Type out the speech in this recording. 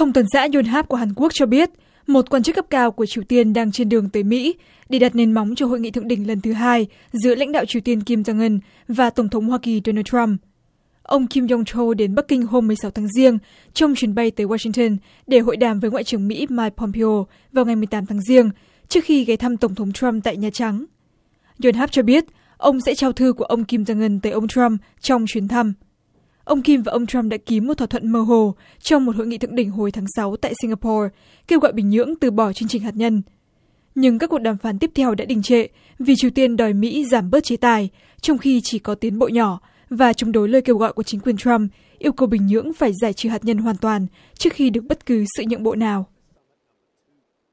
thông tấn xã Yonhap của Hàn Quốc cho biết, một quan chức cấp cao của Triều Tiên đang trên đường tới Mỹ để đặt nền móng cho hội nghị thượng đỉnh lần thứ hai giữa lãnh đạo Triều Tiên Kim Jong Un và Tổng thống Hoa Kỳ Donald Trump. Ông Kim Jong Chol đến Bắc Kinh hôm 16 tháng Giêng trong chuyến bay tới Washington để hội đàm với Ngoại trưởng Mỹ Mike Pompeo vào ngày 18 tháng Giêng trước khi ghé thăm Tổng thống Trump tại Nhà Trắng. Yonhap cho biết ông sẽ trao thư của ông Kim Jong Un tới ông Trump trong chuyến thăm ông kim và ông Trump đã ký một thỏa thuận mơ hồ trong một hội nghị thượng đỉnh hồi tháng sáu tại Singapore, kêu gọi bình nhưỡng từ bỏ chương trình hạt nhân nhưng các cuộc đàm phán tiếp theo đã đình trệ vì triều tiên đòi mỹ giảm bớt chế tài trong khi chỉ có tiến bộ nhỏ và chống đối lời kêu gọi của chính quyền Trump yêu cầu bình nhưỡng phải giải trừ hạt nhân hoàn toàn trước khi được bất cứ sự nhượng bộ nào